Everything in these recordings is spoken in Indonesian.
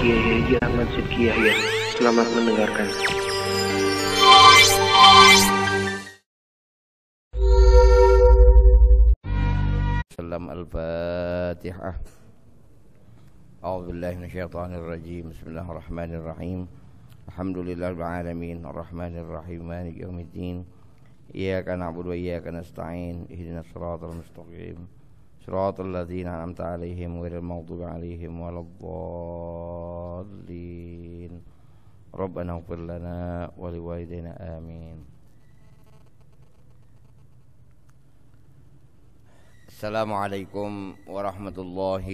Sidkia Yahya Ahmad Sidkia Yahya. Selamat mendengarkan. Salam Al-Fatihah. أعوذ بالله من الشيطان الرجيم بسم الله الرحمن الرحيم الحمد لله رب العالمين الرحمن الرحيم مالك يوم الدين إياك نعبد وإياك نستعين اهدنا الصراط المستقيم صراط الذين أنعمت عليهم غير المغضوب عليهم ولا الضالين ربنا اغفر لنا ولوالدينا آمين السلام عليكم ورحمة الله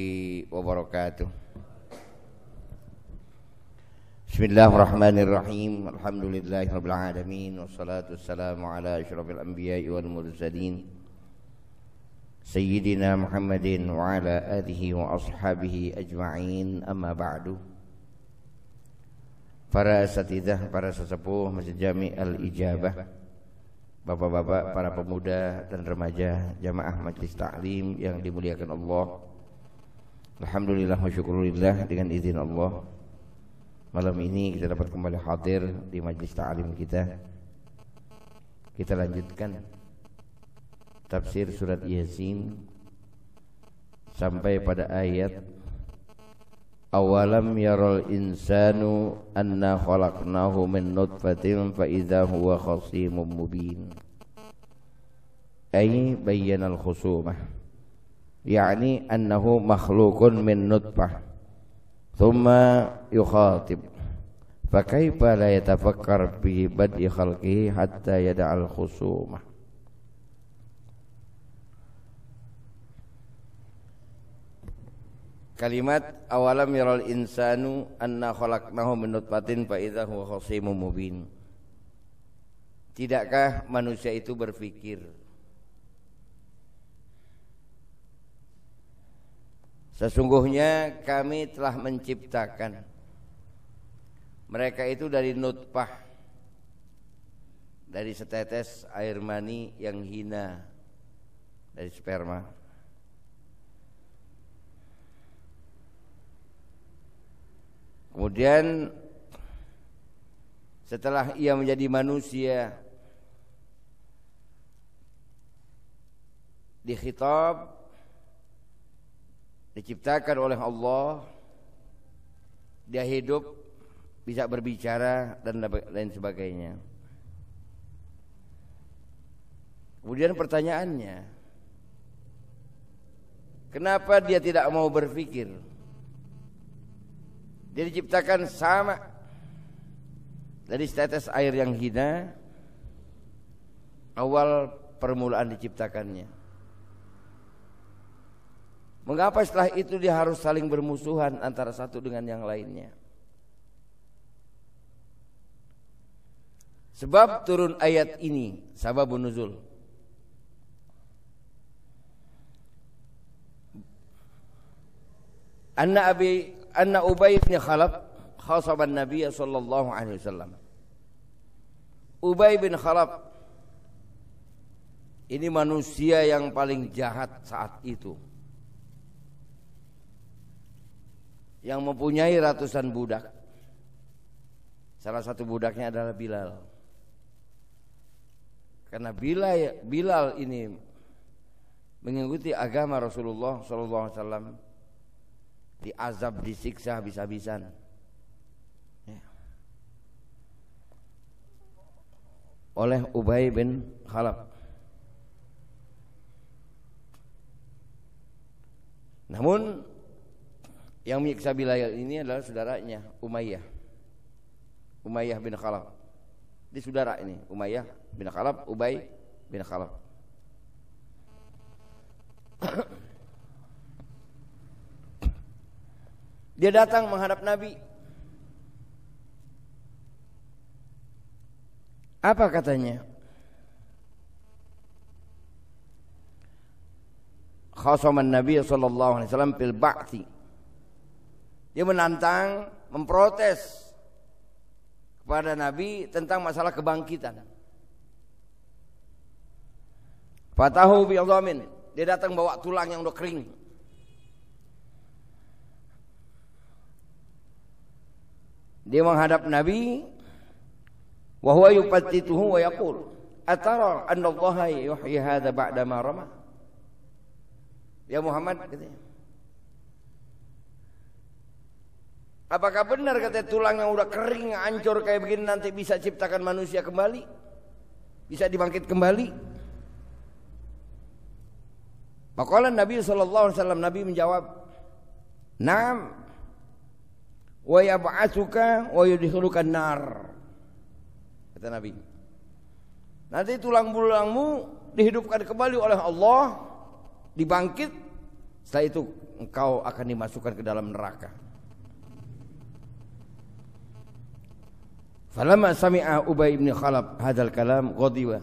وبركاته بسم الله الرحمن الرحيم الحمد لله رب العالمين والصلاة والسلام على أشرف الأنبياء والمرسلين سيدنا محمد وعلى آله وأصحابه أجمعين أما بعد Para asatidah, para sesepuh Masjid Jami Al-Ijabah Bapak-bapak, para pemuda dan remaja Jamaah Majlis Ta'lim yang dimuliakan Allah Alhamdulillah wa syukurillah dengan izin Allah Malam ini kita dapat kembali hadir di Majlis Ta'lim kita Kita lanjutkan tafsir surat Yasin sampai pada ayat awalam yarol insanu anna khalaqnahu min nutfatin fa idza huwa khasimun mubin ay bayyana al khusumah yakni annahu makhluqun min nutfah thumma yukhatib fa kaifa la yatafakkar fi bad'i khalqihi hatta al khusumah Kalimat awalam yaral insanu anna khalaqnahu min nutfatin fa idza huwa khasimun mubin. Tidakkah manusia itu berpikir Sesungguhnya kami telah menciptakan mereka itu dari nutfah dari setetes air mani yang hina dari sperma. Kemudian setelah ia menjadi manusia dikhitab diciptakan oleh Allah dia hidup bisa berbicara dan lain sebagainya kemudian pertanyaannya kenapa dia tidak mau berpikir dia diciptakan sama dari tetes air yang hina awal permulaan diciptakannya. Mengapa setelah itu dia harus saling bermusuhan antara satu dengan yang lainnya? Sebab turun ayat ini Sababun nuzul Anna Abi anna Ubay bin Khalaf khasaban Nabi sallallahu alaihi wasallam. Ubay bin Khalaf ini manusia yang paling jahat saat itu. Yang mempunyai ratusan budak. Salah satu budaknya adalah Bilal. Karena Bilal, Bilal ini mengikuti agama Rasulullah sallallahu alaihi wasallam diazab, disiksa habis-habisan. Ya. Oleh Ubay bin Khalaf. Namun yang menyiksa Bilal ini adalah saudaranya Umayyah. Umayyah bin Khalaf. Di saudara ini, Umayyah bin Khalaf, Ubay bin Khalaf. Dia datang menghadap Nabi. Apa katanya? Khosoman Nabi sallallahu alaihi wasallam Dia menantang, memprotes kepada Nabi tentang masalah kebangkitan. Fatahu bi'adhamin. Dia datang bawa tulang yang udah kering. Dia menghadap Nabi wa huwa yufattituhu wa yaqul atara anallaha yuhyi hadza ba'da ma rama Ya Muhammad katanya Apakah benar kata tulang yang udah kering, hancur kayak begini nanti bisa ciptakan manusia kembali? Bisa dibangkit kembali? Makalah Nabi SAW, Nabi menjawab, Nam, wa yab'atsuka wa yudkhiluka nar kata Nabi nanti tulang belulangmu dihidupkan kembali oleh Allah dibangkit setelah itu engkau akan dimasukkan ke dalam neraka Falamma sami'a Ubay bin Khalaf hadal kalam ghadiwa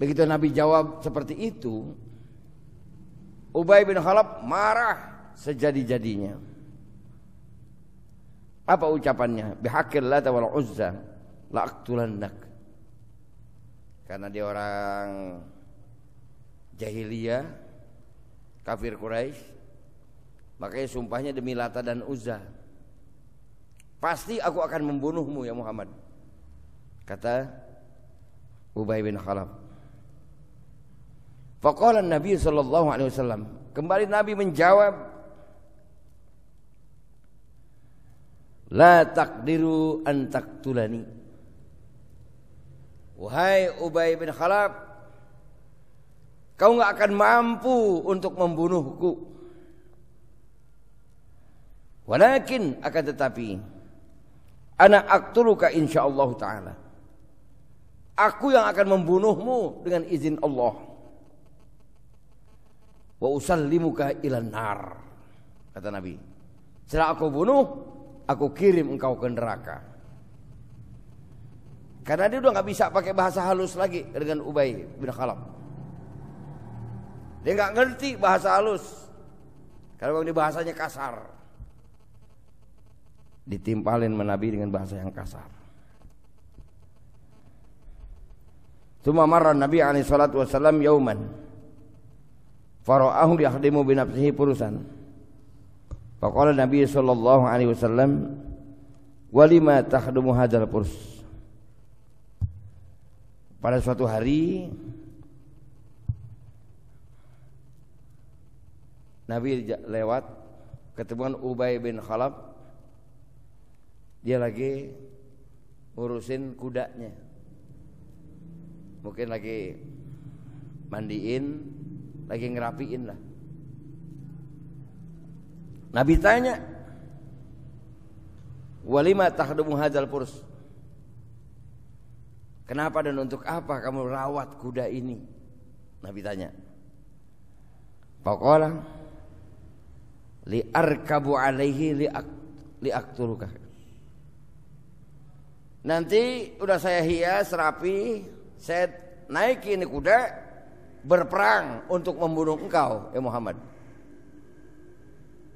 Begitu Nabi jawab seperti itu Ubay bin Khalaf marah sejadi-jadinya apa ucapannya? Bihakil lata wal uzza la'aktulannak. Karena dia orang jahiliyah, kafir Quraisy. Makanya sumpahnya demi Lata dan Uzza. Pasti aku akan membunuhmu ya Muhammad. Kata Ubay bin Khalaf. Faqala Nabi sallallahu alaihi wasallam. Kembali Nabi menjawab La takdiru antak tulani Wahai Ubay bin Khalaf Kau nggak akan mampu untuk membunuhku Walakin akan tetapi Anak aktuluka insyaallah ta'ala Aku yang akan membunuhmu dengan izin Allah Wa usallimuka ilan nar Kata Nabi Setelah aku bunuh aku kirim engkau ke neraka. Karena dia udah nggak bisa pakai bahasa halus lagi dengan Ubay bin Khalaf. Dia nggak ngerti bahasa halus. Karena ini bahasanya kasar. Ditimpalin menabi dengan bahasa yang kasar. Tuma marah Nabi alaihi salatu wasallam yauman. Fara'ahu yahdimu binafsihi purusan. Faqala Nabi sallallahu alaihi wasallam walima takhdumu hadzal purs Pada suatu hari Nabi lewat ketemuan Ubay bin Khalaf dia lagi ngurusin kudanya mungkin lagi mandiin lagi ngerapiin lah Nabi tanya, "Walima tahdumu hadzal purus. Kenapa dan untuk apa kamu rawat kuda ini? Nabi tanya. Pakola li arkabu alaihi li liak Nanti udah saya hias rapi, saya naiki ini kuda berperang untuk membunuh engkau ya Muhammad.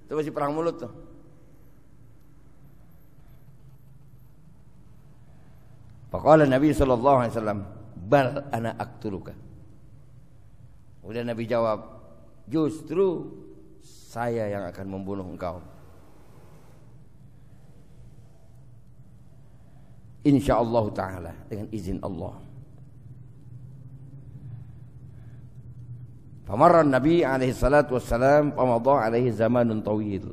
Itu masih perang mulut tuh. Faqala Nabi sallallahu alaihi wasallam, "Bal ana aktuluka." Udah Nabi jawab, "Justru saya yang akan membunuh engkau." Allah taala dengan izin Allah. Famarra Nabi alaihi salatu wassalam famadha alaihi zamanun tawil.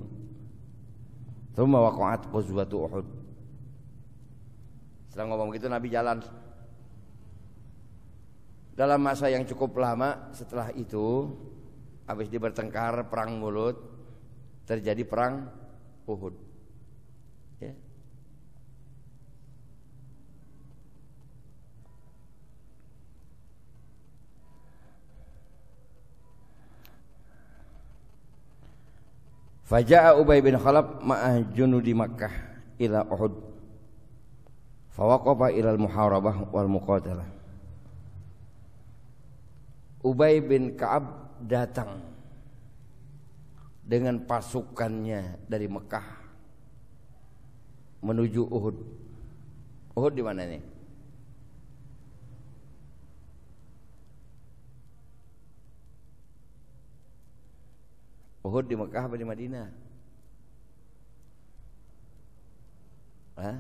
Thumma waqa'at quzwatu Uhud. Setelah ngomong gitu Nabi jalan. Dalam masa yang cukup lama setelah itu habis di bertengkar perang mulut terjadi perang Uhud. Faja'a Ubay bin Khalaf ma'ah junudi Makkah ila Uhud. Fawaqafa ila al-muharabah wal muqatalah. Ubay bin Ka'ab datang dengan pasukannya dari Mekah menuju Uhud. Uhud di mana nih? Uhud di Mekah apa di Madinah? Hah?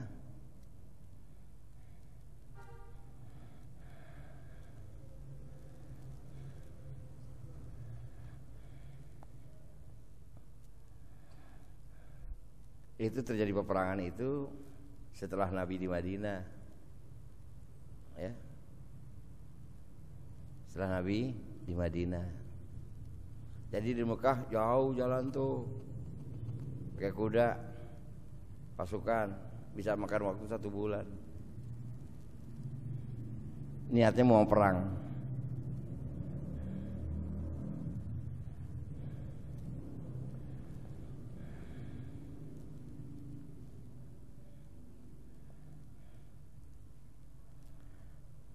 Itu terjadi peperangan itu setelah Nabi di Madinah. Ya. Setelah Nabi di Madinah. Jadi di Mekah jauh jalan tuh pakai kuda pasukan bisa makan waktu satu bulan. Niatnya mau perang.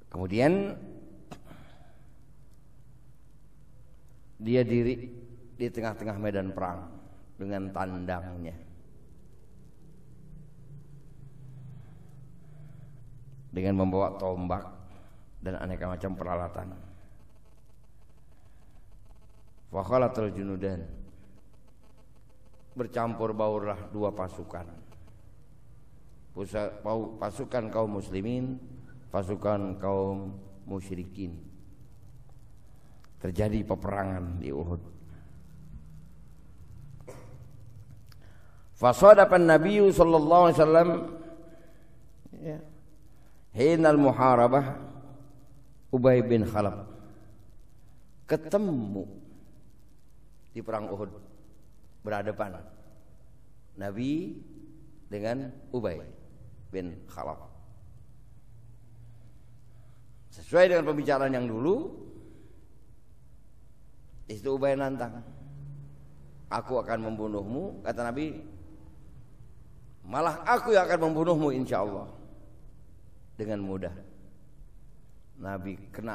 Kemudian dia diri di tengah-tengah medan perang dengan tandangnya dengan membawa tombak dan aneka macam peralatan. Fakhalatul junudan bercampur baurlah dua pasukan. Pasukan kaum muslimin, pasukan kaum musyrikin terjadi peperangan di Uhud. Fasadapan Nabi sallallahu alaihi wasallam ya. Hinal muharabah Ubay bin Khalaf ketemu di perang Uhud berhadapan Nabi dengan Ubay bin Khalaf. Sesuai dengan pembicaraan yang dulu, di situ Ubay nantang. Aku akan membunuhmu, kata Nabi. Malah aku yang akan membunuhmu insya Allah. Dengan mudah. Nabi kena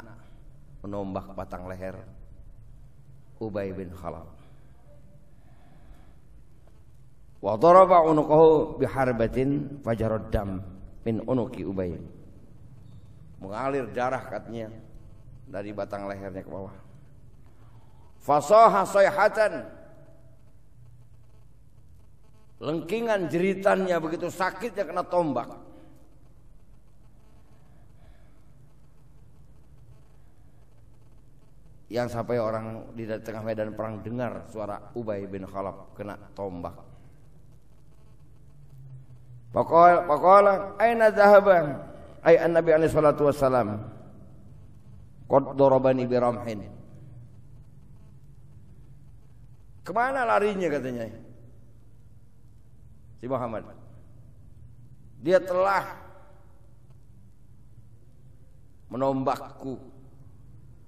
menombak batang leher Ubay bin Khalaf. Wa daraba unuqahu biharbatin fajarad dam min unuki Ubay. Mengalir darah katanya dari batang lehernya ke bawah soi sayhatan Lengkingan jeritannya begitu sakit sakitnya kena tombak yang sampai orang di tengah medan perang dengar suara Ubay bin Khalaf kena tombak. Pakola, aina zahabah, Ayat Nabi alaihi salatu wasallam. Qad darabani bi Kemana larinya katanya? Si Muhammad. Dia telah menombakku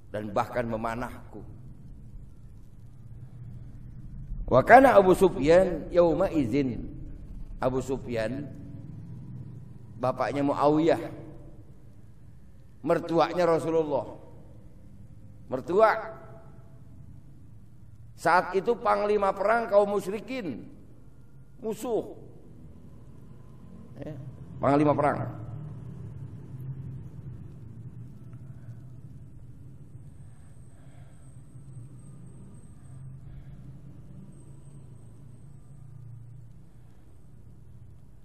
dan bahkan memanahku. Wakana Abu Sufyan yauma izin. Abu Sufyan bapaknya Muawiyah mertuanya Rasulullah. Mertua saat itu panglima perang kaum musyrikin musuh. Eh, panglima perang.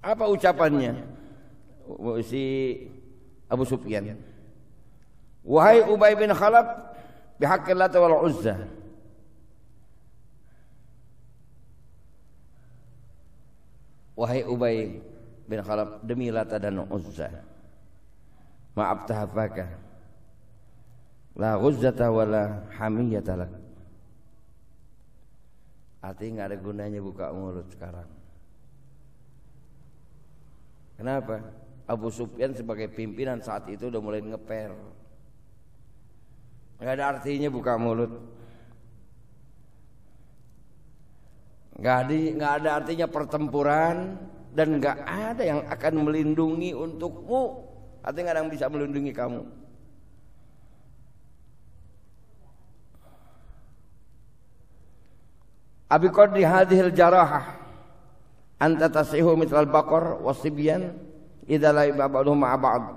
Apa ucapannya? Oh, si Abu Sufyan. Wahai Ubay bin Khalaf, bihaqqillah wal Uzzah. Wahai Ubay bin Khalaf demi Lata dan Uzza. Maaf tahapaka. La ghuzzata wa la hamiyata lak. Artinya nggak ada gunanya buka mulut sekarang. Kenapa? Abu Sufyan sebagai pimpinan saat itu udah mulai ngepel. Nggak ada artinya buka mulut. Nggak ada, nggak ada artinya pertempuran dan nggak ada yang akan melindungi untukmu. Artinya nggak ada yang bisa melindungi kamu. Abi di hadhil jarah anta tasihu mitral bakor wasibian idala ibabaduhum ma'abad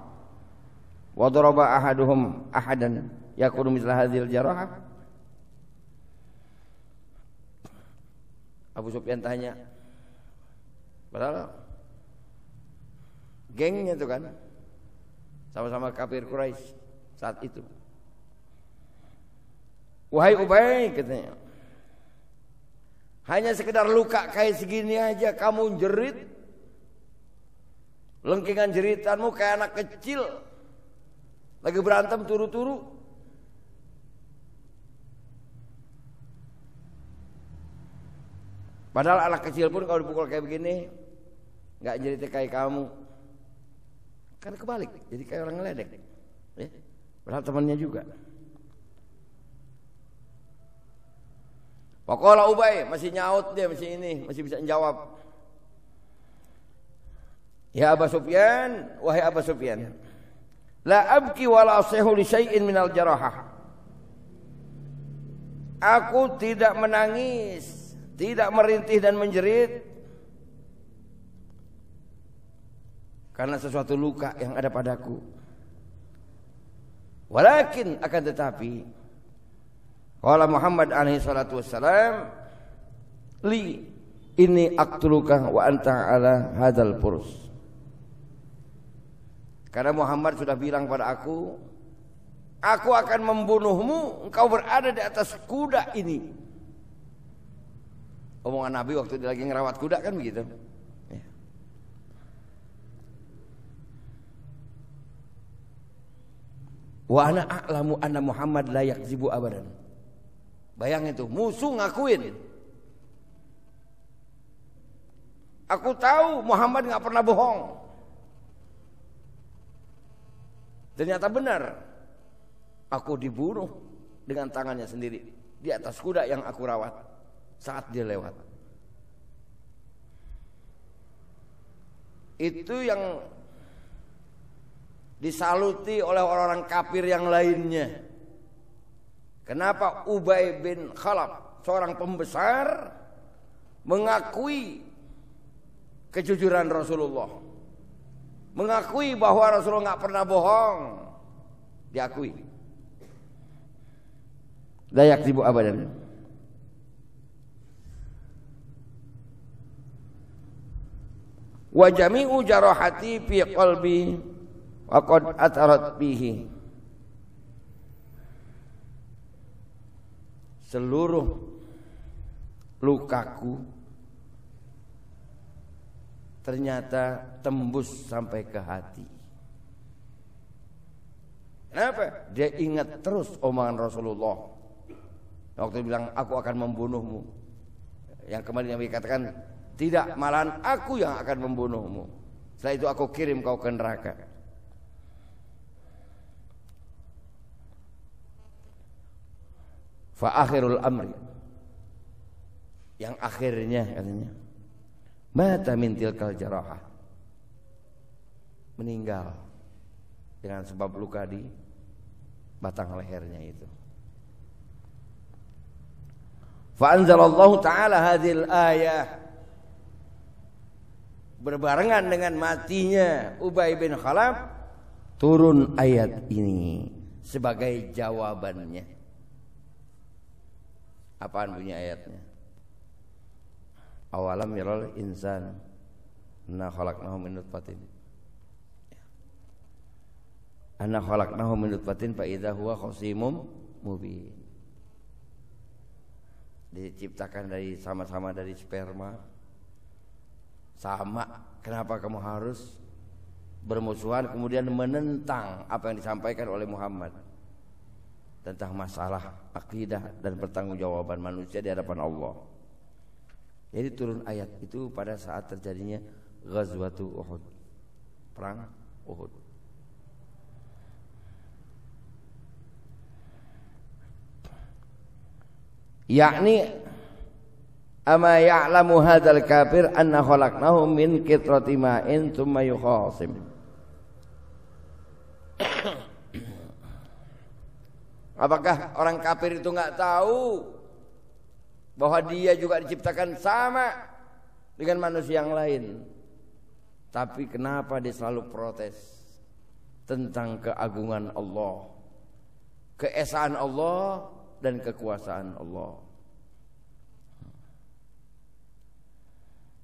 wa daraba ahaduhum ahadan yakunu mitla hadhil jarah Abu Sufyan tanya. Padahal gengnya itu kan sama-sama kafir Quraisy saat itu. Wahai Ubay katanya. Hanya sekedar luka kayak segini aja kamu jerit. Lengkingan jeritanmu kayak anak kecil. Lagi berantem turu-turu. Padahal anak kecil pun kalau dipukul kayak begini nggak jadi kayak kamu. Kan kebalik, jadi kayak orang ngeledek. Ya. Padahal temannya juga. Pokoknya Ubay masih nyaut dia masih ini masih bisa menjawab. Ya Abu Sufyan, wahai Abu Sufyan. La abki wa la asihu li syai'in minal jarahah. Aku tidak menangis tidak merintih dan menjerit karena sesuatu luka yang ada padaku. Walakin akan tetapi Qala Muhammad alaihi salatu wassalam li ini aktuluka wa anta ala hadal purus. Karena Muhammad sudah bilang pada aku, aku akan membunuhmu, engkau berada di atas kuda ini. Omongan Nabi waktu dia lagi ngerawat kuda kan begitu. Ya. Wa ana a'lamu anna Muhammad la yakzibu abadan. Bayang itu, musuh ngakuin. Aku tahu Muhammad nggak pernah bohong. Ternyata benar. Aku dibunuh dengan tangannya sendiri di atas kuda yang aku rawat saat dia lewat. Itu yang disaluti oleh orang-orang kafir yang lainnya. Kenapa Ubay bin Khalaf, seorang pembesar, mengakui kejujuran Rasulullah. Mengakui bahwa Rasulullah nggak pernah bohong. Diakui. Layak dibu abadan. wa jami'u jarahati fi qalbi wa qad atarat bihi seluruh lukaku ternyata tembus sampai ke hati Kenapa? Dia ingat terus omongan Rasulullah. Waktu bilang, aku akan membunuhmu. Yang kemarin yang dikatakan, tidak, malahan aku yang akan membunuhmu. Setelah itu aku kirim kau ke neraka. Fa akhirul amri. Yang akhirnya katanya. Mata mintil kal jarohah Meninggal dengan sebab luka di batang lehernya itu. Fa anzalallahu taala hadhil ayah berbarengan dengan matinya Ubay bin Khalaf turun ayat ini sebagai jawabannya. Apaan bunyi ayatnya? Awalam yaral insan na khalaqnahu min nutfatin. Anna khalaqnahu min nutfatin fa idza huwa khosimum mubin. Diciptakan dari sama-sama dari sperma sama, kenapa kamu harus bermusuhan kemudian menentang apa yang disampaikan oleh Muhammad tentang masalah akidah dan pertanggungjawaban manusia di hadapan Allah. Jadi turun ayat itu pada saat terjadinya Ghazwatu Uhud. Perang Uhud. Yakni Ama ya'lamu hadzal kafir anna khalaqnahu min kitrati ma'in thumma yukhasim. Apakah orang kafir itu nggak tahu bahwa dia juga diciptakan sama dengan manusia yang lain? Tapi kenapa dia selalu protes tentang keagungan Allah, keesaan Allah dan kekuasaan Allah?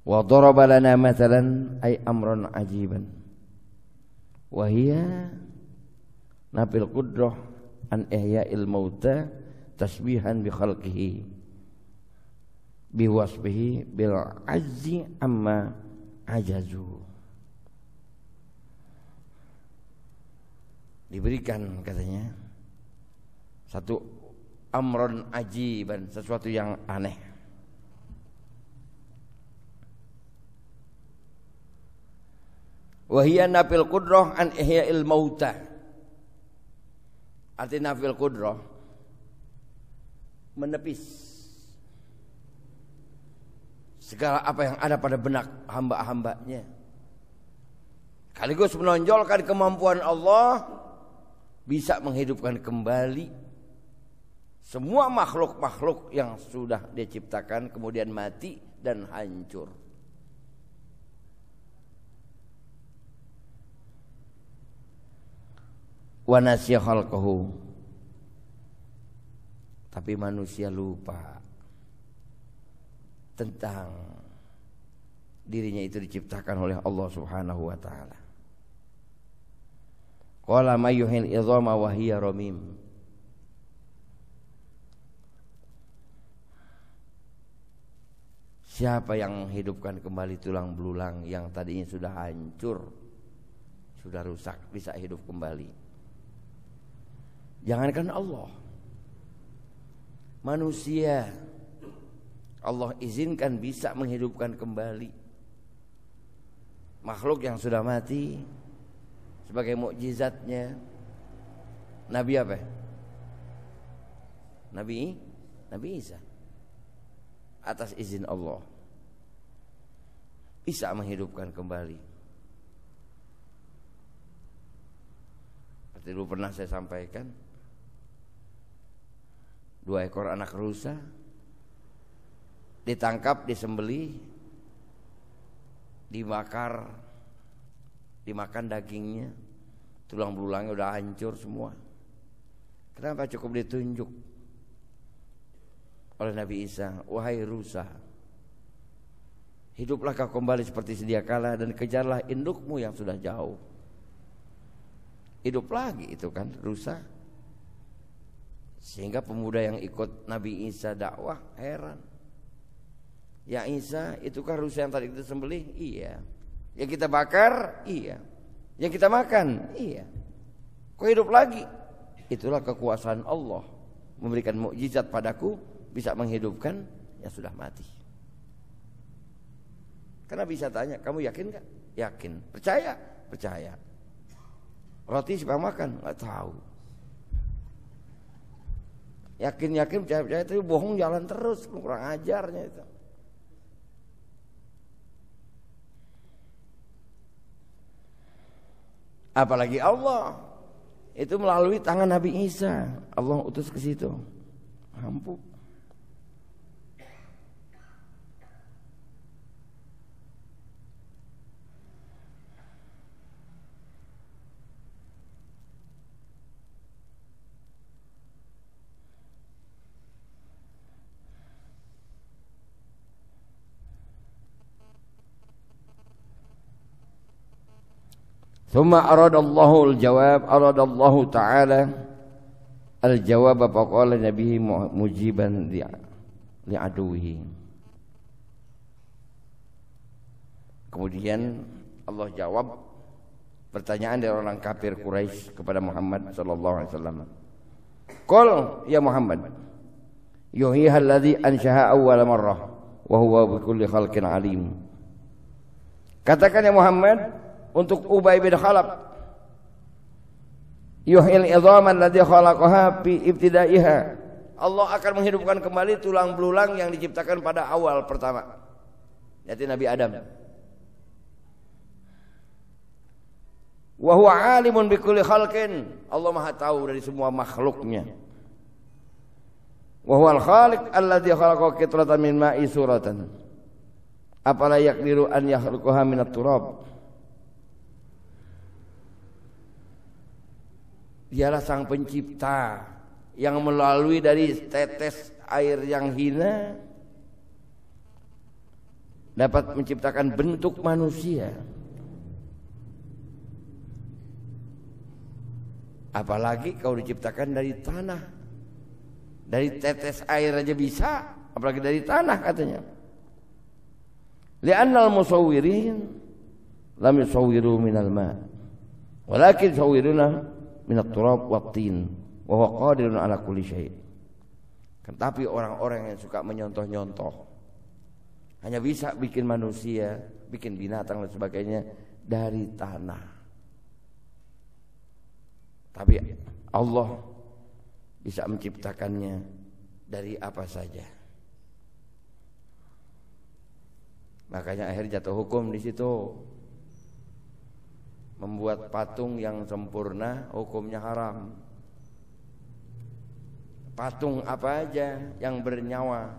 wa daraba lana mathalan ay amran ajiban wa hiya nafil qudrah an ihya'il mauta tasbihan bi khalqihi bi wasbihi bil azzi amma ajazu diberikan katanya satu amron ajiban sesuatu yang aneh Wahia nafil kudroh an il mauta. Arti nafil kudroh menepis segala apa yang ada pada benak hamba-hambanya. Kaligus menonjolkan kemampuan Allah bisa menghidupkan kembali semua makhluk-makhluk yang sudah diciptakan kemudian mati dan hancur. wa nasiya Tapi manusia lupa tentang dirinya itu diciptakan oleh Allah Subhanahu wa taala. Qala mayyuhil idhama wa hiya Siapa yang menghidupkan kembali tulang belulang yang tadinya sudah hancur, sudah rusak, bisa hidup kembali? Jangankan Allah. Manusia Allah izinkan bisa menghidupkan kembali makhluk yang sudah mati sebagai mukjizatnya Nabi apa? Nabi Nabi Isa atas izin Allah bisa menghidupkan kembali. Seperti dulu pernah saya sampaikan, dua ekor anak rusa ditangkap disembeli dibakar dimakan dagingnya tulang belulangnya udah hancur semua kenapa cukup ditunjuk oleh Nabi Isa wahai rusa hiduplah kau kembali seperti sedia kala dan kejarlah indukmu yang sudah jauh hidup lagi itu kan rusa sehingga pemuda yang ikut Nabi Isa dakwah heran. Ya Isa, itukah rusa yang tadi kita sembelih? Iya. Yang kita bakar? Iya. Yang kita makan? Iya. Kok hidup lagi? Itulah kekuasaan Allah memberikan mukjizat padaku bisa menghidupkan yang sudah mati. Karena bisa tanya, kamu yakin nggak? Yakin. Percaya? Percaya. Roti siapa makan? Nggak tahu. Yakin-yakin percaya-percaya tapi bohong jalan terus, kurang ajarnya itu. Apalagi Allah itu melalui tangan Nabi Isa, Allah utus ke situ. Mampu. Thumma ثم أراد الله الجواب أراد الله تعالى الجواب فقال نبيه مجيبا لعدوه Kemudian Allah jawab pertanyaan dari orang kafir Quraisy kepada Muhammad sallallahu alaihi wasallam. Qul ya Muhammad, yuhyiha alladhi ansha'a awwal marrah wa huwa bi kulli khalqin alim. Katakan ya Muhammad, untuk Ubay bin Khalaf yuhil idhaman ladzi khalaqaha fi ibtidaiha Allah akan menghidupkan kembali tulang belulang yang diciptakan pada awal pertama yaitu Nabi Adam wa huwa alimun bi kulli khalqin Allah Maha tahu dari semua makhluknya wa huwal khaliq alladzi khalaqa kitratan min ma'i suratan apala yaqdiru an yakhluqaha minat turab Dialah sang pencipta yang melalui dari tetes air yang hina dapat menciptakan bentuk manusia. Apalagi kau diciptakan dari tanah. Dari tetes air aja bisa, apalagi dari tanah katanya. Li'annal musawwirin lam yusawwiru minal ma. Walakin sawwiruna minat turab waktin wa qadirun ala kulli syai. Kan, tapi orang-orang yang suka menyontoh-nyontoh hanya bisa bikin manusia, bikin binatang dan sebagainya dari tanah. Tapi Allah bisa menciptakannya dari apa saja. Makanya akhir jatuh hukum di situ membuat patung yang sempurna hukumnya haram. Patung apa aja yang bernyawa?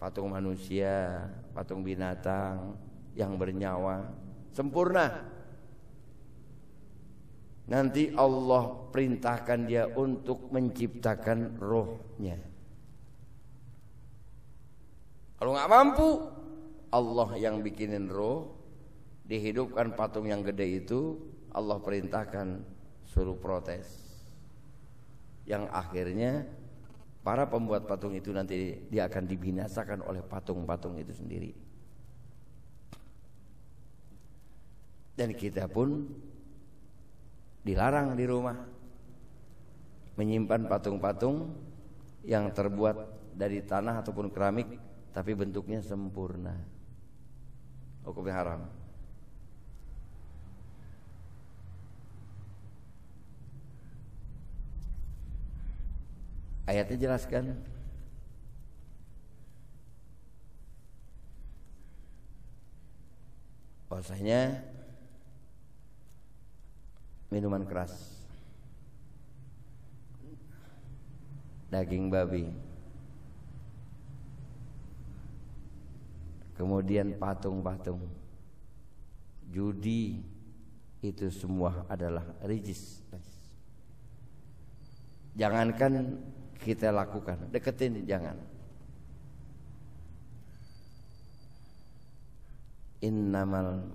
Patung manusia, patung binatang yang bernyawa sempurna. Nanti Allah perintahkan dia untuk menciptakan rohnya. Kalau nggak mampu, Allah yang bikinin roh, dihidupkan patung yang gede itu Allah perintahkan suruh protes yang akhirnya para pembuat patung itu nanti dia akan dibinasakan oleh patung-patung itu sendiri dan kita pun dilarang di rumah menyimpan patung-patung yang terbuat dari tanah ataupun keramik tapi bentuknya sempurna hukumnya haram Ayatnya jelaskan bahwasanya minuman keras daging babi kemudian patung-patung judi itu semua adalah rijis jangankan kita lakukan. Deketin jangan. Innamal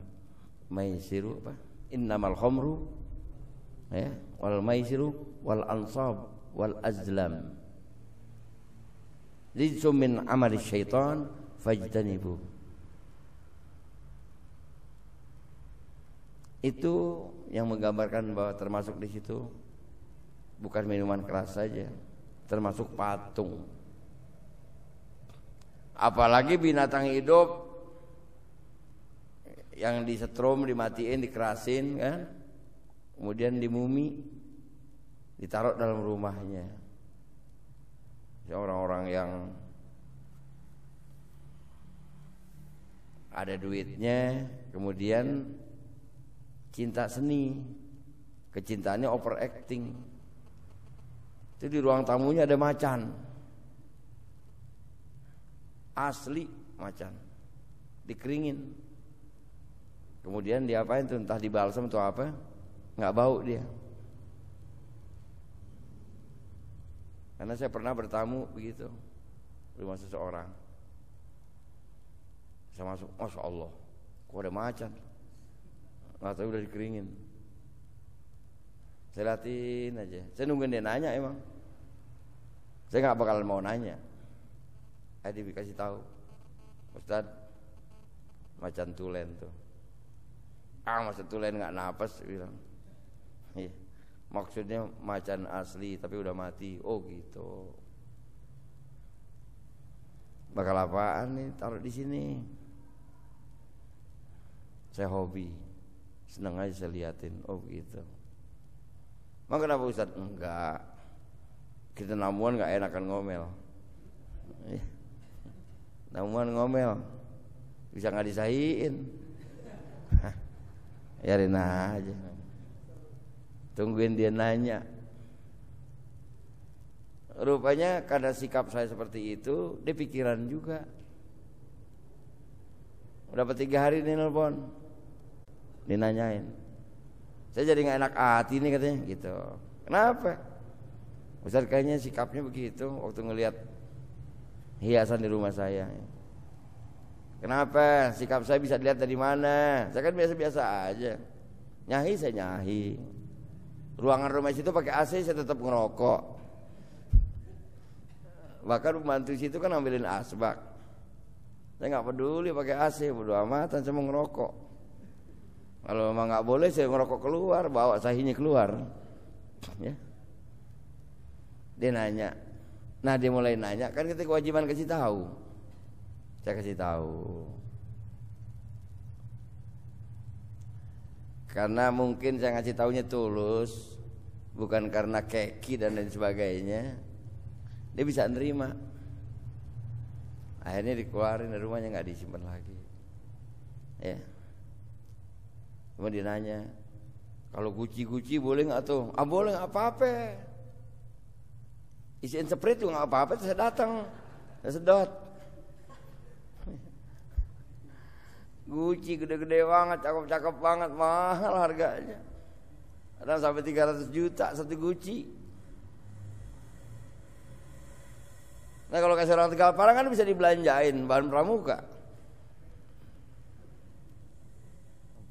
maisiru apa? Innamal khomru ya, wal maisiru wal ansab wal azlam. Rizum min amali syaitan fajtanibu. Itu yang menggambarkan bahwa termasuk di situ bukan minuman keras saja, termasuk patung. Apalagi binatang hidup yang disetrum, dimatiin, dikerasin kan. Kemudian dimumi, ditaruh dalam rumahnya. Orang-orang yang ada duitnya, kemudian cinta seni, kecintaannya overacting. Itu di ruang tamunya ada macan. Asli macan. Dikeringin. Kemudian diapain tuh entah dibalsam atau apa? nggak bau dia. Karena saya pernah bertamu begitu rumah seseorang. Saya masuk, masya Allah, kok ada macan? nggak tahu udah dikeringin. Saya latihin aja. Saya nungguin dia nanya emang. Saya nggak bakal mau nanya. Adi eh, dikasih tahu. Ustaz macan tulen tuh. Ah macan tulen nggak nafas bilang. Iya. Maksudnya macan asli tapi udah mati. Oh gitu. Bakal apaan nih taruh di sini? Saya hobi. Seneng aja saya liatin. Oh gitu. Emang kenapa Ustaz? Enggak. Kita namuan enggak enakan ngomel. Iya. namuan ngomel. Bisa nggak disahiin. ya Rina aja. Tungguin dia nanya. Rupanya karena sikap saya seperti itu, dia pikiran juga. Udah tiga hari nih nelpon. Dinanyain, saya jadi nggak enak hati nih katanya gitu. Kenapa? Ustaz kayaknya sikapnya begitu waktu ngelihat hiasan di rumah saya. Kenapa? Sikap saya bisa dilihat dari mana? Saya kan biasa-biasa aja. Nyahi saya nyahi. Ruangan rumah situ pakai AC saya tetap ngerokok. Bahkan pembantu situ kan ambilin asbak. Saya nggak peduli pakai AC, bodo amatan saya mau ngerokok. Kalau memang nggak boleh saya merokok keluar, bawa sahinya keluar. Ya. Dia nanya. Nah, dia mulai nanya, kan kita kewajiban kasih tahu. Saya kasih tahu. Karena mungkin saya ngasih tahunya tulus, bukan karena keki dan lain sebagainya. Dia bisa nerima. Akhirnya dikeluarin dari rumahnya nggak disimpan lagi. Ya. Cuma dia nanya, kalau guci-guci boleh nggak tuh? Ah boleh nggak apa-apa. Isiin seprit tuh nggak apa-apa. saya datang, saya sedot. Guci gede-gede banget, cakep-cakep banget, mahal harganya. Ada sampai 300 juta satu guci. Nah kalau kasih orang Tegal Parang kan bisa dibelanjain bahan pramuka.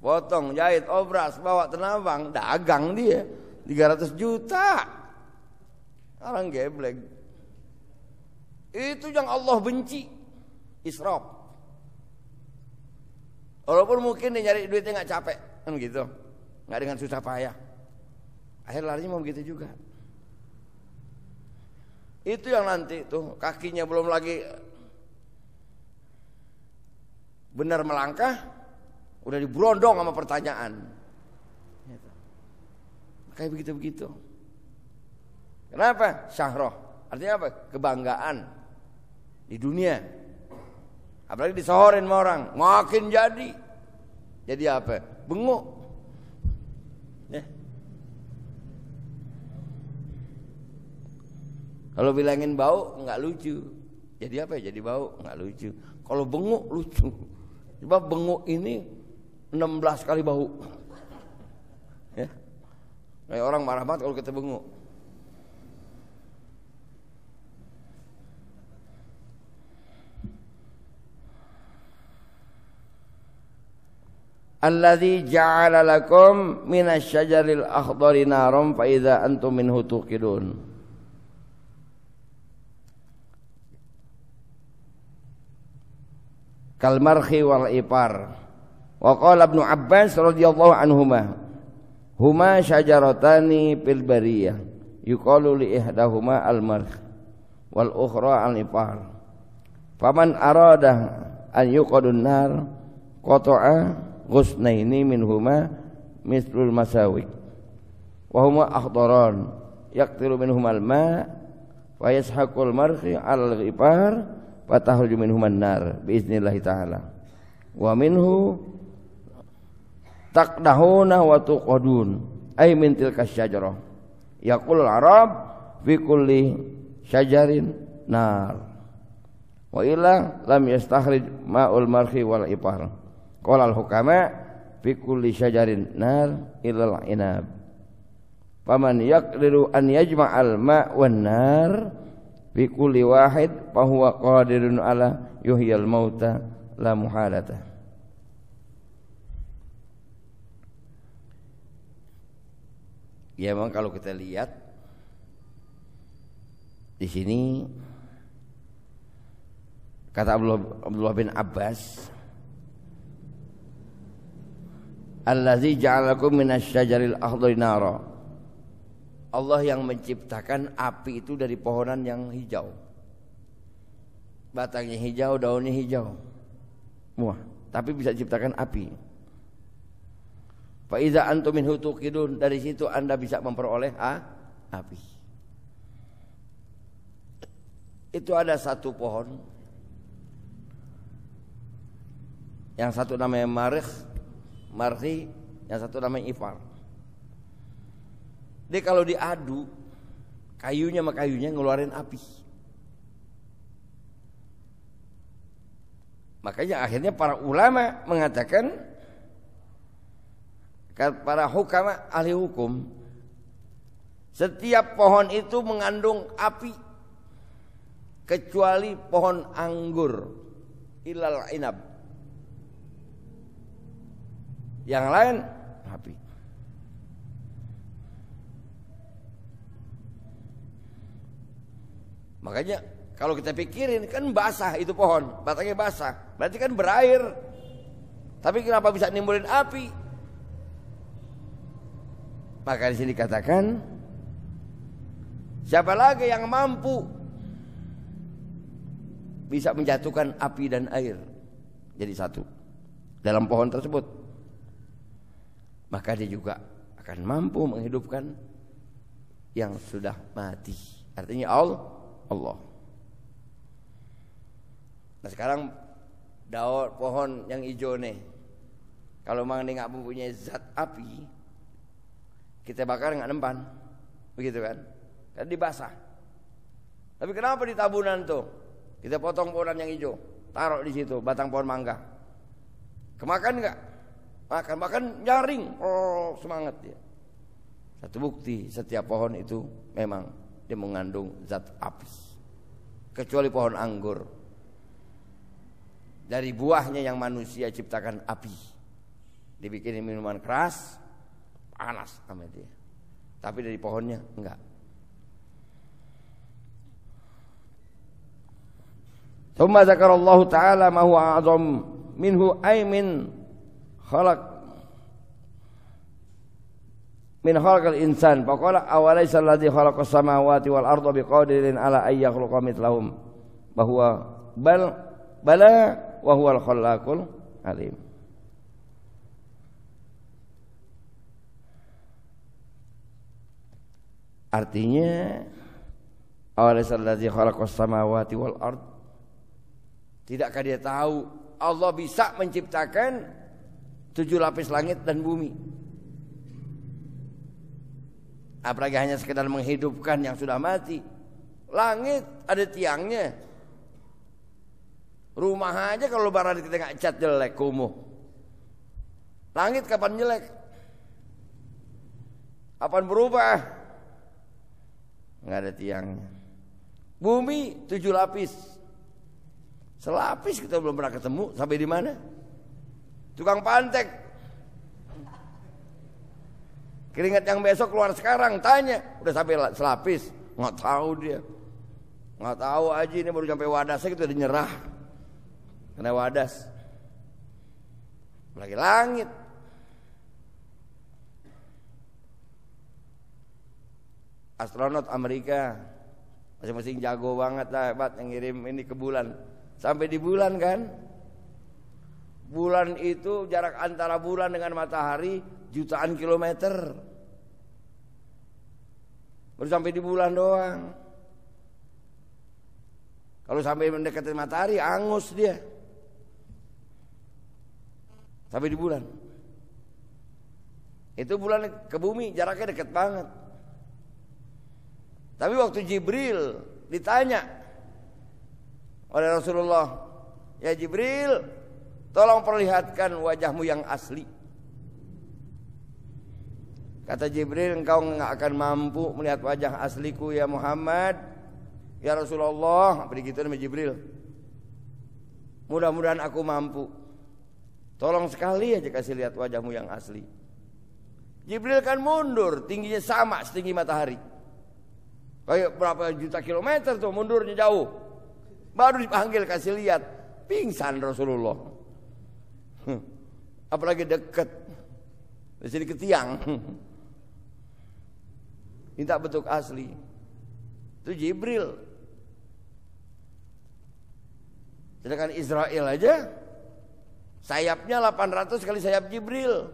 potong, jahit, obras, bawa tenabang, dagang dia 300 juta. Orang geblek. Itu yang Allah benci. Israf. Walaupun mungkin dia nyari duitnya nggak capek, kan gitu. Nggak dengan susah payah. Akhir larinya mau begitu juga. Itu yang nanti tuh kakinya belum lagi benar melangkah, Udah diberondong sama pertanyaan. Kayak begitu-begitu. Kenapa? Syahroh. Artinya apa? Kebanggaan di dunia. Apalagi disohorin sama orang, makin jadi. Jadi apa? benguk, ya. Kalau bilangin bau nggak lucu. Jadi apa ya? Jadi bau nggak lucu. Kalau benguk lucu. Coba benguk ini 16 kali bau. Ya. Kayak orang marah banget kalau kita bengok. Alladzi ja'ala lakum minasyajaril akhdari naram fa idza antum minhu tuqidun. Kalmarhi wal ipar. Wa qala Ibnu Abbas radhiyallahu anhuma huma syajaratani fil bariyah yuqalu li ihdahuma al marh wal ukhra al ifar faman arada an yuqadun nar qata'a ghusnaini huma mislul masawik wa huma akhdaran yaqtiru huma al ma wa yashaqul marh al ifar fatahul min huma an nar bi idznillah ta'ala wa minhu takdahuna wa tuqadun ay min tilka syajarah yaqul arab fi kulli syajarin nar wa illa lam yastakhrij ma'ul marhi wal ipar qala al hukama fi kulli syajarin nar inab. Paman inab faman yaqdiru an yajma'al ma' wan nar fi kulli wahid fahuwa qadirun ala yuhyil mauta la muhalata Ya memang kalau kita lihat di sini kata Abdullah, Abdullah bin Abbas Allazi ja'alakum minasyajaril akhdari nara Allah yang menciptakan api itu dari pohonan yang hijau batangnya hijau daunnya hijau wah, tapi bisa ciptakan api Faiza antum minhu tuqidun dari situ Anda bisa memperoleh ha? api. Itu ada satu pohon yang satu namanya marikh, marhi, yang satu namanya ifar. Dia kalau diadu kayunya sama kayunya ngeluarin api. Makanya akhirnya para ulama mengatakan Kan para hukama ahli hukum setiap pohon itu mengandung api kecuali pohon anggur ilal inab yang lain api makanya kalau kita pikirin kan basah itu pohon batangnya basah berarti kan berair tapi kenapa bisa nimbulin api maka di sini dikatakan siapa lagi yang mampu bisa menjatuhkan api dan air jadi satu dalam pohon tersebut. Maka dia juga akan mampu menghidupkan yang sudah mati. Artinya Allah Allah. Nah sekarang daun pohon yang hijau nih. Kalau memang dia nggak mempunyai zat api, kita bakar nggak nempan, begitu kan? Kan dibasah. Tapi kenapa di tabunan tuh? Kita potong pohon yang hijau, taruh di situ batang pohon mangga. Kemakan nggak? Makan, makan nyaring. Oh, semangat dia. Satu bukti setiap pohon itu memang dia mengandung zat api Kecuali pohon anggur. Dari buahnya yang manusia ciptakan api. dibikin minuman keras, panas sama dia. Tapi dari pohonnya enggak. Thumma zakarallahu taala ma huwa a'zam minhu ay min khalaq min khalaqal insan faqala awalaysa alladhi khalaqas samawati wal arda biqadirin ala ay yakhluqa mithlahum bahwa bal bala wa huwal khallaqul alim Artinya Awalisallazi khalaqas samawati wal ard Tidakkah dia tahu Allah bisa menciptakan tujuh lapis langit dan bumi apalagi hanya sekedar menghidupkan yang sudah mati langit ada tiangnya rumah aja kalau barang kita nggak cat jelek kumuh langit kapan jelek kapan berubah nggak ada tiangnya. Bumi tujuh lapis, selapis kita belum pernah ketemu sampai di mana? Tukang pantek, keringat yang besok keluar sekarang tanya udah sampai selapis nggak tahu dia nggak tahu aja ini baru sampai wadas saya kita udah nyerah karena wadas lagi langit astronot Amerika masing-masing jago banget lah hebat yang ngirim ini ke bulan sampai di bulan kan bulan itu jarak antara bulan dengan matahari jutaan kilometer baru sampai di bulan doang kalau sampai mendekati matahari angus dia sampai di bulan itu bulan ke bumi jaraknya dekat banget tapi waktu Jibril ditanya oleh Rasulullah, "Ya Jibril, tolong perlihatkan wajahmu yang asli." Kata Jibril, "Engkau nggak akan mampu melihat wajah asliku ya Muhammad." Ya Rasulullah, begitu nama Jibril. Mudah-mudahan aku mampu. Tolong sekali aja kasih lihat wajahmu yang asli. Jibril kan mundur, tingginya sama setinggi matahari. Kayak berapa juta kilometer tuh mundurnya jauh. Baru dipanggil kasih lihat. Pingsan Rasulullah. Apalagi deket. Di sini ke tiang. Minta bentuk asli. Itu Jibril. Sedangkan Israel aja sayapnya 800 kali sayap Jibril.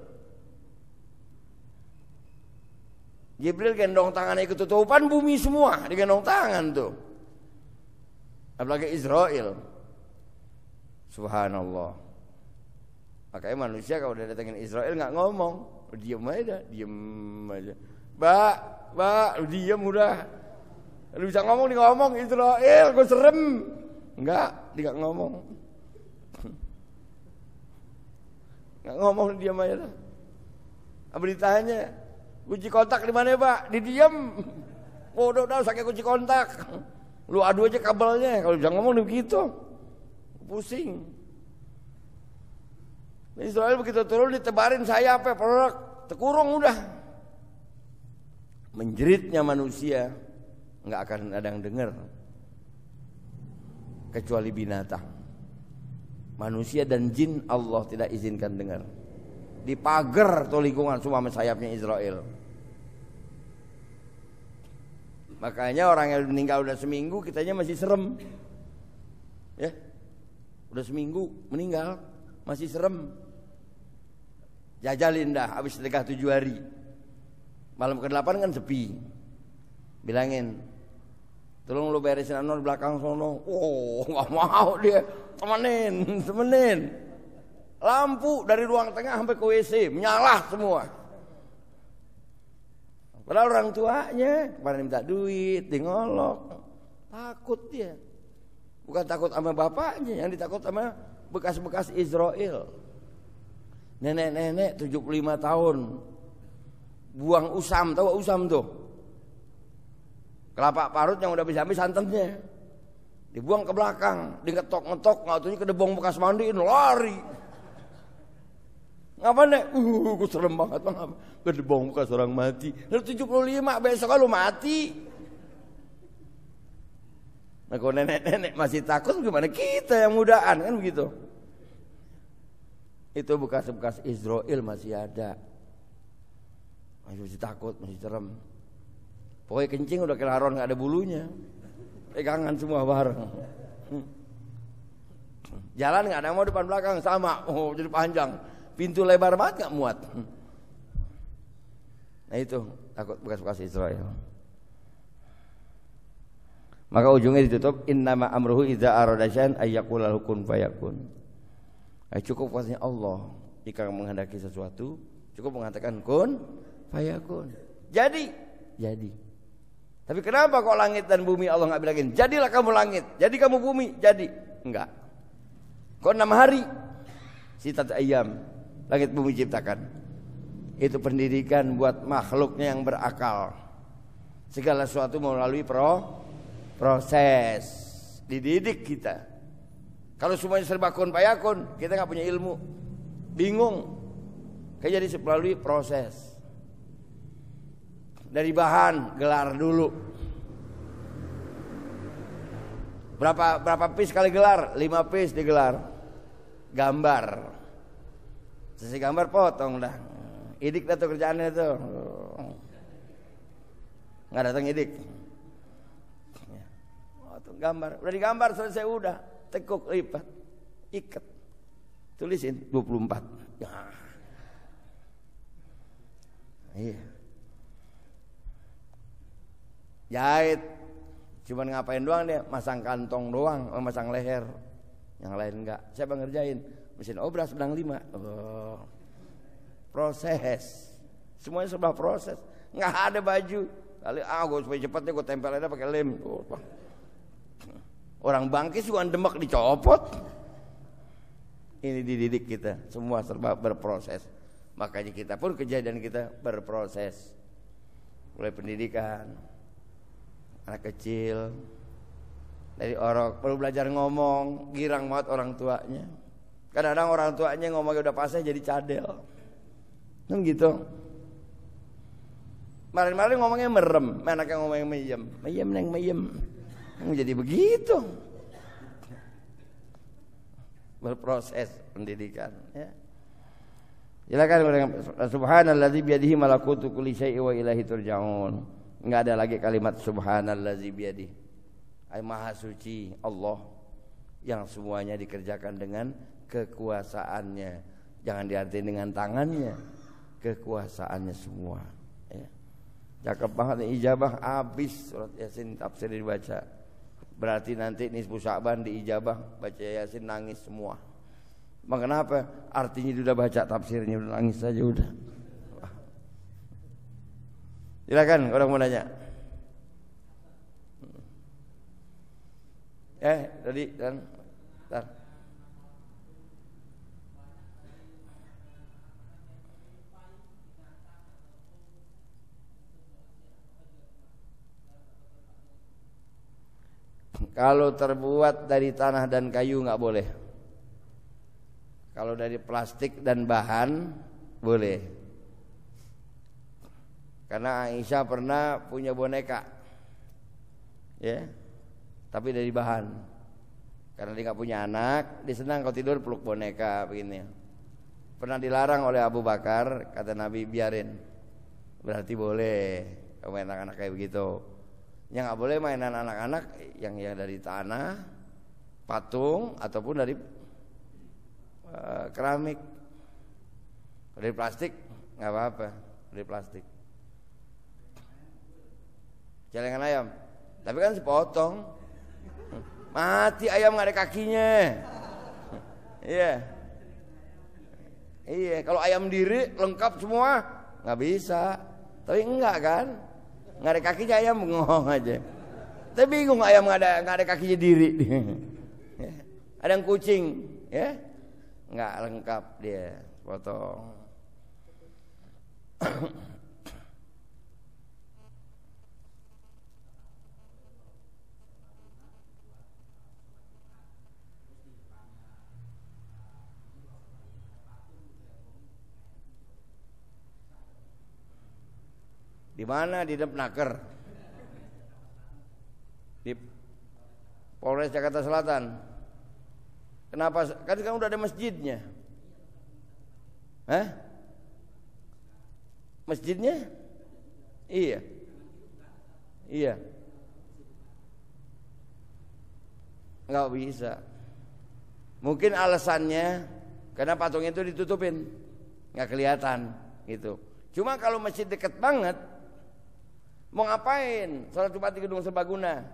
Jibril gendong tangannya tutupan bumi semua digendong tangan tuh. Apalagi Israel. Subhanallah. Makanya manusia kalau udah datengin Israel nggak ngomong, diam aja, diam aja. Mbak, mbak, diam udah. Lu bisa ngomong di ngomong Israel, gue serem. Enggak, dia gak ngomong. Nggak ngomong diam aja Apa ditanya? Kunci kontak di mana, Pak? Di diam. Bodoh dah sakit kunci kontak. Lu adu aja kabelnya kalau jangan ngomong begitu. Pusing. Israel begitu turun ditebarin saya apa ya, perok, tekurung udah. Menjeritnya manusia nggak akan ada yang dengar kecuali binatang. Manusia dan jin Allah tidak izinkan dengar dipager tuh lingkungan semua sayapnya Israel. Makanya orang yang meninggal udah seminggu kitanya masih serem. Ya. Udah seminggu meninggal masih serem. Jajalin dah habis sedekah tujuh hari. Malam ke-8 kan sepi. Bilangin, tolong lu beresin anon belakang sono. Oh, nggak mau dia. Temenin, temenin. Lampu dari ruang tengah sampai ke WC menyala semua. Padahal orang tuanya kemarin minta duit, dingolok, takut dia. Bukan takut sama bapaknya, yang ditakut sama bekas-bekas Israel. Nenek-nenek 75 tahun buang usam, tahu usam tuh? Kelapa parut yang udah bisa ambil santannya. Dibuang ke belakang, diketok-ngetok, ngatunya ke debong bekas mandiin, lari. Ngapa nek? Uh, gue serem banget. Ngapa? Berdebong muka seorang mati. Dari 75 besok kalau mati. Nah kalau nenek-nenek masih takut gimana kita yang mudaan kan begitu. Itu bekas-bekas Israel masih ada. Masih takut, masih serem. Pokoknya kencing udah kelar nggak ada bulunya. Pegangan semua bareng. Hmm. Jalan nggak ada yang mau depan belakang sama, oh jadi panjang. Pintu lebar banget nggak muat. Nah itu takut bekas-bekas Israel. Maka ujungnya ditutup innama amruhu idza arada syai'an ayyaqul fayakun. Nah, cukup kuasanya Allah jika menghendaki sesuatu, cukup mengatakan kun fayakun. Jadi, jadi. Tapi kenapa kok langit dan bumi Allah nggak bilangin? Jadilah kamu langit, jadi kamu bumi, jadi. Enggak. Kok enam hari? Sitat ayam langit bumi ciptakan. Itu pendidikan buat makhluknya yang berakal. Segala sesuatu melalui pro, proses. Dididik kita. Kalau semuanya serba kun payakun, kita nggak punya ilmu. Bingung. Kayak jadi melalui proses. Dari bahan gelar dulu. Berapa berapa pis kali gelar? lima pis digelar. Gambar. Sesi gambar potong dah. Idik datuk kerjaannya tuh. Nggak datang idik. Ya. Potong gambar. Udah digambar selesai udah. Tekuk lipat. Ikat. Tulisin 24. Ya. Iya. Jahit Cuman ngapain doang dia, masang kantong doang, masang leher. Yang lain enggak. Siapa ngerjain? mesin obras sedang lima oh. proses semuanya sebuah proses nggak ada baju kali ah gue supaya cepatnya gue tempel aja pakai lem oh, orang bangkis bukan demek dicopot ini dididik kita semua serba berproses makanya kita pun kejadian kita berproses mulai pendidikan anak kecil dari orang perlu belajar ngomong girang banget orang tuanya Kadang-kadang orang tuanya ngomongnya udah pasnya jadi cadel. Kan gitu. Mari-mari ngomongnya merem, anaknya ngomongnya meyem. Meyem neng meyem. Kan jadi begitu. Berproses pendidikan ya. Silakan subhanallazi biyadihi malakutu kulli syai'in wa ilaihi turja'un. Enggak ada lagi kalimat subhanallazi biyadihi. Ay maha suci Allah yang semuanya dikerjakan dengan kekuasaannya jangan diarti dengan tangannya kekuasaannya semua ya. cakep banget nih, ijabah habis surat yasin tafsir dibaca berarti nanti nisbu syaban diijabah baca yasin nangis semua mengapa Artinya sudah baca tafsirnya udah nangis saja udah. Silakan orang mau nanya. Eh, tadi dan, dan. Kalau terbuat dari tanah dan kayu nggak boleh. Kalau dari plastik dan bahan boleh. Karena Aisyah pernah punya boneka, ya, tapi dari bahan. Karena dia nggak punya anak, dia senang kalau tidur peluk boneka begini. Pernah dilarang oleh Abu Bakar, kata Nabi biarin. Berarti boleh kamu enak anak kayak begitu yang nggak boleh mainan anak-anak yang yang dari tanah, patung ataupun dari uh, keramik, dari plastik nggak apa-apa, dari plastik. Celengan ayam, tapi kan sepotong, mati ayam nggak ada kakinya. Iya, yeah. iya. Kalau ayam diri lengkap semua nggak bisa, tapi enggak kan? nggak ada kakinya ayam bengong aja tapi bingung ayam nggak ada nggak ada kakinya diri ya. ada yang kucing ya nggak lengkap dia potong Di mana? Di Depnaker. Di Polres Jakarta Selatan. Kenapa? Kan kamu udah ada masjidnya. Hah? Masjidnya? Iya. Iya. Enggak bisa. Mungkin alasannya karena patung itu ditutupin, nggak kelihatan gitu. Cuma kalau masjid deket banget, Mau ngapain sholat Jumat di gedung serbaguna,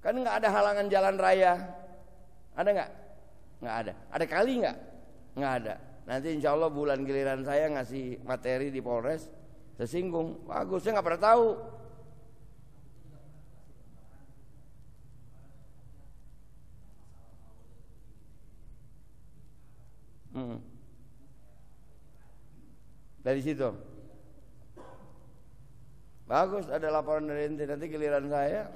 Kan nggak ada halangan jalan raya. Ada nggak? Nggak ada. Ada kali nggak? Nggak ada. Nanti insya Allah bulan giliran saya ngasih materi di Polres. Saya singgung. Bagus, saya nggak pernah tahu. Hmm. Dari situ. Bagus ada laporan dari ente nanti giliran saya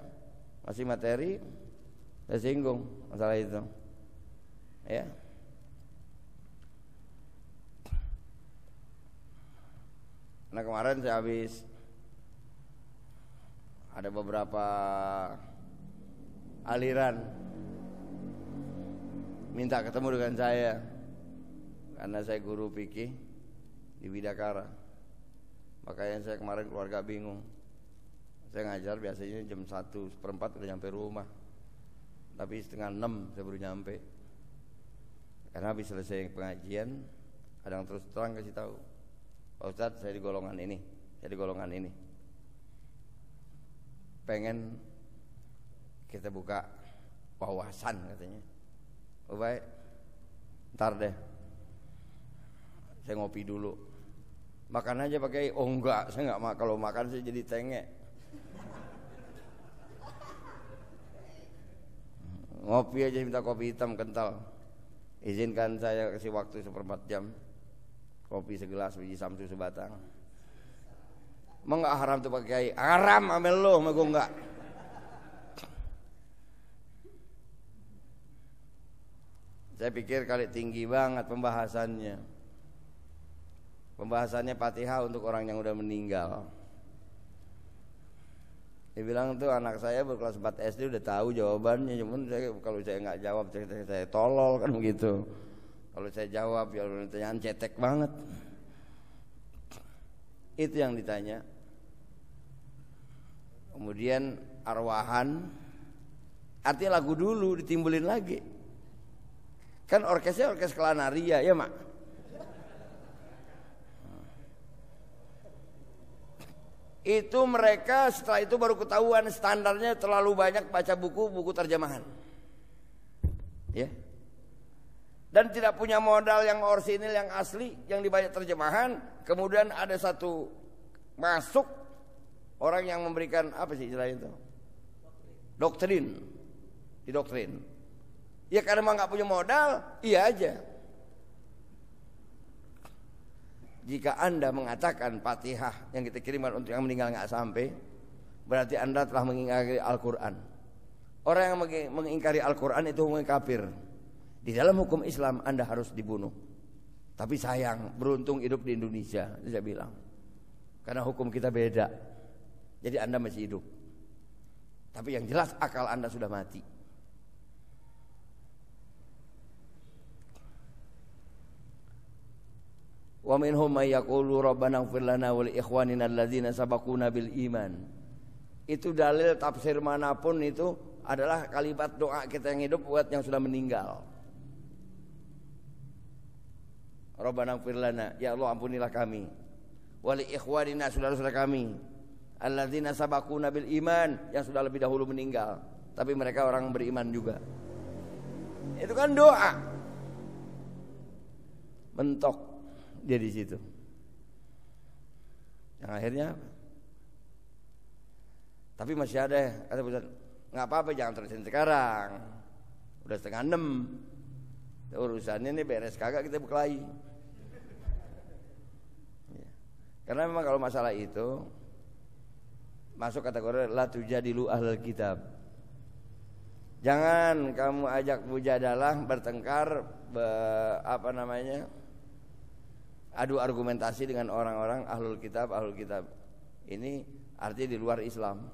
masih materi saya singgung masalah itu. Ya. Nah kemarin saya habis ada beberapa aliran minta ketemu dengan saya karena saya guru fikih di Bidakara. Makanya saya kemarin keluarga bingung. Saya ngajar biasanya jam 1 seperempat udah nyampe rumah. Tapi setengah 6 saya baru nyampe. Karena habis selesai pengajian, kadang terus terang kasih tahu. Pak Ustadz saya di golongan ini, saya di golongan ini. Pengen kita buka wawasan katanya. Oh baik, ntar deh. Saya ngopi dulu makan aja pakai oh enggak saya enggak makan kalau makan saya jadi tengek ngopi aja minta kopi hitam kental izinkan saya kasih waktu seperempat jam kopi segelas biji samsu sebatang emang enggak haram tuh pakai haram amel lo sama gue enggak saya pikir kali tinggi banget pembahasannya Pembahasannya Fatihah untuk orang yang udah meninggal. Dia bilang tuh anak saya berkelas 4 SD udah tahu jawabannya, cuman saya kalau saya nggak jawab cerita saya tolol kan begitu. Kalau saya jawab ya pertanyaan cetek banget. Itu yang ditanya. Kemudian arwahan artinya lagu dulu ditimbulin lagi. Kan orkesnya orkes Kelanaria ya, Mak. itu mereka setelah itu baru ketahuan standarnya terlalu banyak baca buku buku terjemahan ya dan tidak punya modal yang orsinil yang asli yang dibayar terjemahan kemudian ada satu masuk orang yang memberikan apa sih istilah itu doktrin di doktrin ya karena nggak punya modal iya aja Jika anda mengatakan Fatihah yang kita kirimkan untuk yang meninggal nggak sampai, berarti anda telah mengingkari Al-Quran. Orang yang mengingkari Al-Quran itu hukum Di dalam hukum Islam anda harus dibunuh. Tapi sayang, beruntung hidup di Indonesia, saya bilang. Karena hukum kita beda. Jadi anda masih hidup. Tapi yang jelas akal anda sudah mati. Wa minhum may yaqulu rabbana ighfir lana wa li ikhwanina alladhina sabaquna bil iman. Itu dalil tafsir manapun itu adalah kalimat doa kita yang hidup buat yang sudah meninggal. Rabbana ighfir lana, ya Allah ampunilah kami. Wa li ikhwanina saudara-saudara kami alladzina sabaquna bil iman yang sudah lebih dahulu meninggal, tapi mereka orang beriman juga. Itu kan doa. Mentok dia di situ. Yang akhirnya tapi masih ada kata Ustaz, nggak apa-apa jangan terusin sekarang. Udah setengah enam. Ya, urusannya ini beres kagak kita berkelahi. Ya. Karena memang kalau masalah itu masuk kategori la lu ahlul kitab. Jangan kamu ajak mujadalah bertengkar be, apa namanya? adu argumentasi dengan orang-orang ahlul kitab ahlul kitab ini artinya di luar Islam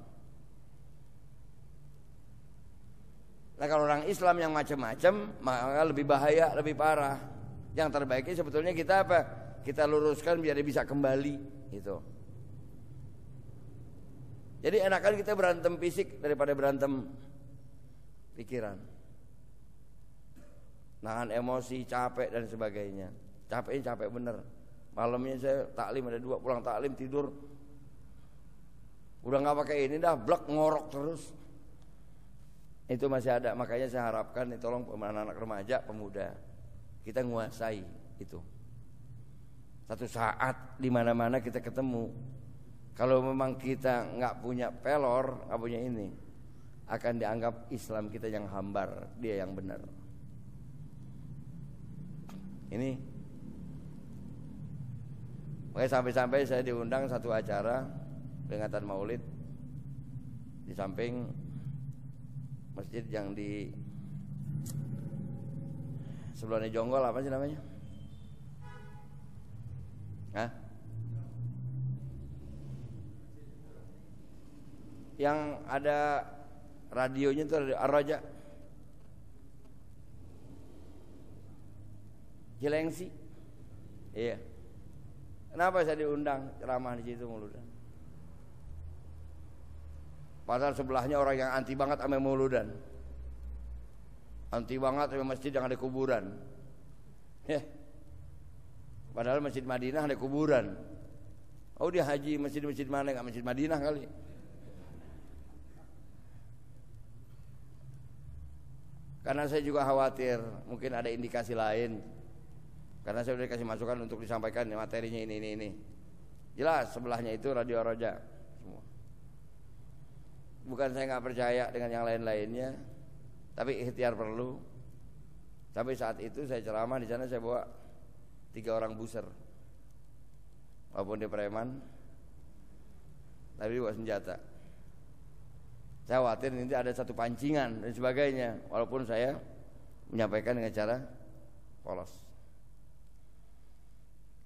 nah kalau orang Islam yang macam-macam maka lebih bahaya lebih parah yang terbaiknya sebetulnya kita apa kita luruskan biar dia bisa kembali gitu jadi enakan kita berantem fisik daripada berantem pikiran nahan emosi capek dan sebagainya capek capek bener malamnya saya taklim ada dua pulang taklim tidur udah nggak pakai ini dah blok ngorok terus itu masih ada makanya saya harapkan nih, tolong anak-anak remaja pemuda kita nguasai itu satu saat di mana-mana kita ketemu kalau memang kita nggak punya pelor nggak punya ini akan dianggap Islam kita yang hambar dia yang benar ini Oke sampai-sampai saya diundang satu acara peringatan Maulid di samping masjid yang di sebelahnya Jonggol apa sih namanya? Hah? Yang ada radionya itu radio Arroja. Cilengsi. Iya. Kenapa saya diundang ceramah di situ muludan? Padahal sebelahnya orang yang anti banget sama Muludan, Anti banget sama masjid yang ada kuburan. Ya. Padahal masjid Madinah ada kuburan. Oh dia haji masjid-masjid mana enggak masjid Madinah kali. Karena saya juga khawatir mungkin ada indikasi lain karena saya sudah kasih masukan untuk disampaikan materinya ini ini ini. Jelas sebelahnya itu radio Roja semua. Bukan saya nggak percaya dengan yang lain-lainnya, tapi ikhtiar perlu. Tapi saat itu saya ceramah di sana saya bawa tiga orang buser, walaupun dia preman, tapi bawa senjata. Saya khawatir nanti ada satu pancingan dan sebagainya, walaupun saya menyampaikan dengan cara polos.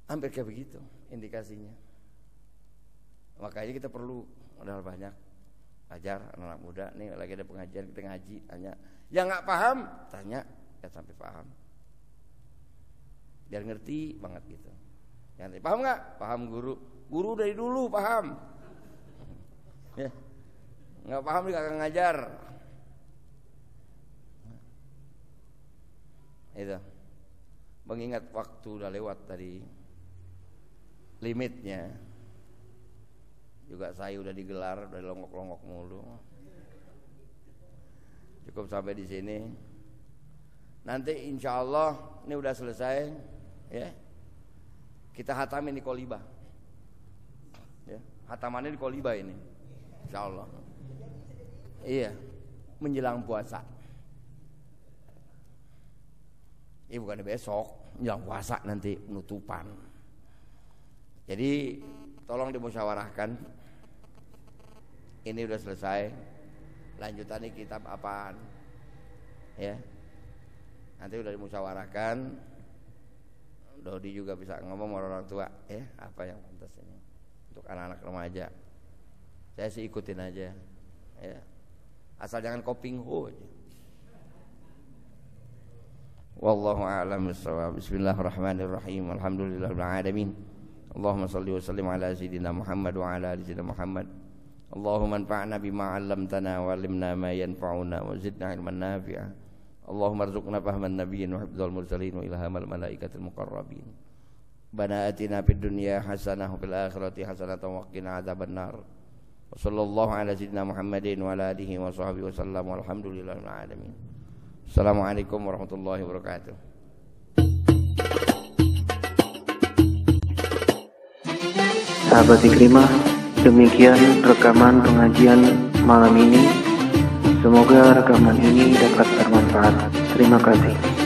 Hampir kayak begitu indikasinya. Makanya kita perlu modal banyak ajar anak, anak muda nih lagi ada pengajian kita ngaji tanya yang nggak paham tanya ya sampai paham biar ngerti banget gitu yang paham nggak paham guru guru dari dulu paham ya nggak paham juga akan ngajar itu mengingat waktu udah lewat tadi limitnya juga saya udah digelar udah longok-longok mulu cukup sampai di sini nanti insya Allah ini udah selesai ya kita hatamin di kolibah ya hatamannya di kolibah ini insya Allah iya menjelang puasa ini iya, bukan besok menjelang puasa nanti penutupan jadi tolong dimusyawarahkan. Ini udah selesai. Lanjutannya kitab apaan? Ya. Nanti udah dimusyawarahkan. Dodi juga bisa ngomong sama orang tua ya, apa yang pantas ini untuk anak-anak remaja. Saya sih ikutin aja. Ya. Asal jangan coping ho aja. Wallahu a'lam bissawab. Bismillahirrahmanirrahim. Alhamdulillahirabbil alamin. Allahumma salli wa sallim ala sayyidina Muhammad wa ala ali sayyidina Muhammad Allahumma anfa'na bima 'allamtana wa 'allimna ma yanfa'una wa zidna 'ilman nafi'a Allahumma arzuqna fahman nabiyyin wa hifdzal mursalin wa ilhamal malaikatil muqarrabin Bana atina fid dunya hasanah wa fil akhirati hasanatan wa qina adzaban nar Wa sallallahu ala sayyidina Muhammadin wa ala alihi wa sahbihi wa sallam walhamdulillahi alamin Assalamualaikum warahmatullahi wabarakatuh sahabat ikrimah, demikian rekaman pengajian malam ini. Semoga rekaman ini dapat bermanfaat. Terima kasih.